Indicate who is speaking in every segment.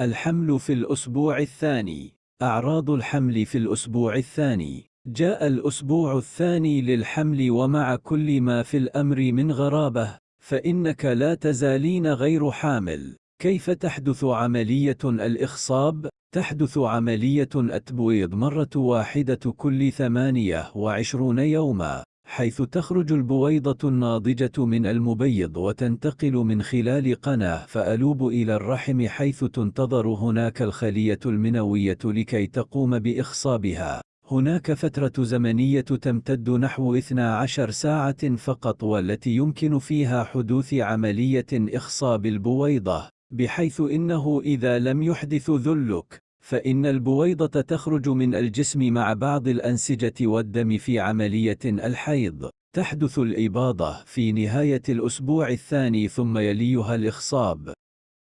Speaker 1: الحمل في الأسبوع الثاني أعراض الحمل في الأسبوع الثاني جاء الأسبوع الثاني للحمل ومع كل ما في الأمر من غرابة فإنك لا تزالين غير حامل كيف تحدث عملية الإخصاب؟ تحدث عملية التبويض مرة واحدة كل ثمانية وعشرون يوما حيث تخرج البويضة الناضجة من المبيض وتنتقل من خلال قناة فألوب إلى الرحم حيث تنتظر هناك الخلية المنوية لكي تقوم بإخصابها هناك فترة زمنية تمتد نحو 12 ساعة فقط والتي يمكن فيها حدوث عملية إخصاب البويضة بحيث إنه إذا لم يحدث ذلك فإن البويضة تخرج من الجسم مع بعض الأنسجة والدم في عملية الحيض تحدث الإباضة في نهاية الأسبوع الثاني ثم يليها الإخصاب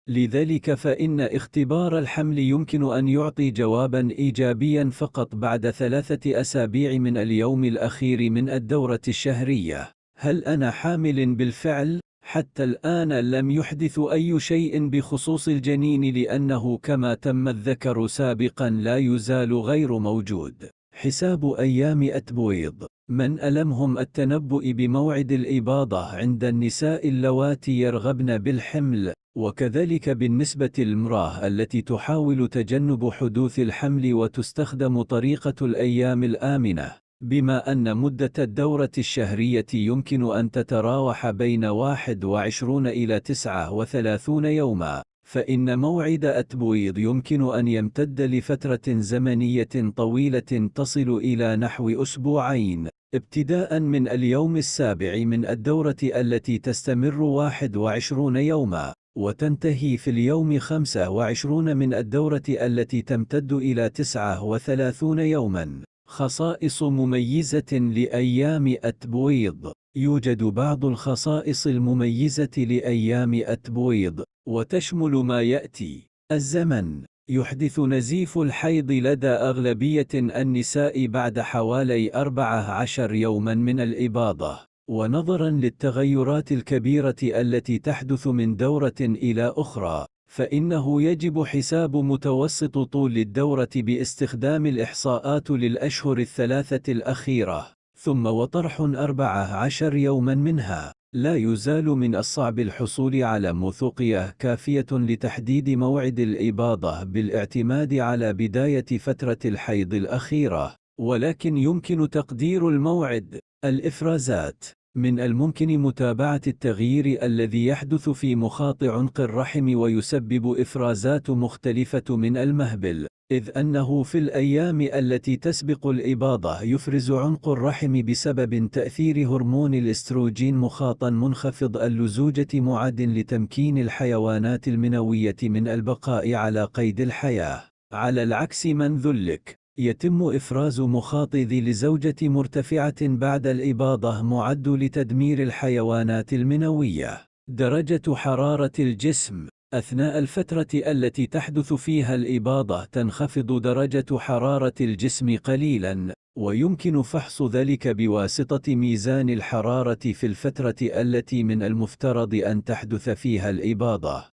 Speaker 1: لذلك فإن اختبار الحمل يمكن أن يعطي جوابا إيجابيا فقط بعد ثلاثة أسابيع من اليوم الأخير من الدورة الشهرية هل أنا حامل بالفعل؟ حتى الآن لم يحدث أي شيء بخصوص الجنين لأنه كما تم الذكر سابقا لا يزال غير موجود حساب أيام أتبويض من ألمهم التنبؤ بموعد الإباضة عند النساء اللواتي يرغبن بالحمل وكذلك بالنسبة للمراه التي تحاول تجنب حدوث الحمل وتستخدم طريقة الأيام الآمنة بما أن مدة الدورة الشهرية يمكن أن تتراوح بين 21 إلى 39 يوما فإن موعد التبويض يمكن أن يمتد لفترة زمنية طويلة تصل إلى نحو أسبوعين ابتداء من اليوم السابع من الدورة التي تستمر 21 يوما وتنتهي في اليوم 25 من الدورة التي تمتد إلى 39 يوماً خصائص مميزة لأيام التبويض يوجد بعض الخصائص المميزة لأيام التبويض وتشمل ما يأتي الزمن يحدث نزيف الحيض لدى أغلبية النساء بعد حوالي 14 يوما من الإباضة ونظرا للتغيرات الكبيرة التي تحدث من دورة إلى أخرى فإنه يجب حساب متوسط طول الدورة باستخدام الإحصاءات للأشهر الثلاثة الأخيرة ثم وطرح أربعة عشر يوما منها لا يزال من الصعب الحصول على موثوقية كافية لتحديد موعد الإباضة بالاعتماد على بداية فترة الحيض الأخيرة ولكن يمكن تقدير الموعد الإفرازات من الممكن متابعة التغيير الذي يحدث في مخاط عنق الرحم ويسبب إفرازات مختلفة من المهبل، إذ أنه في الأيام التي تسبق الإباضة يفرز عنق الرحم بسبب تأثير هرمون الاستروجين مخاطا منخفض اللزوجة معد لتمكين الحيوانات المنوية من البقاء على قيد الحياة. على العكس من ذلك يتم إفراز مخاطض لزوجة مرتفعة بعد الإباضة معد لتدمير الحيوانات المنوية. درجة حرارة الجسم أثناء الفترة التي تحدث فيها الإباضة تنخفض درجة حرارة الجسم قليلاً، ويمكن فحص ذلك بواسطة ميزان الحرارة في الفترة التي من المفترض أن تحدث فيها الإباضة.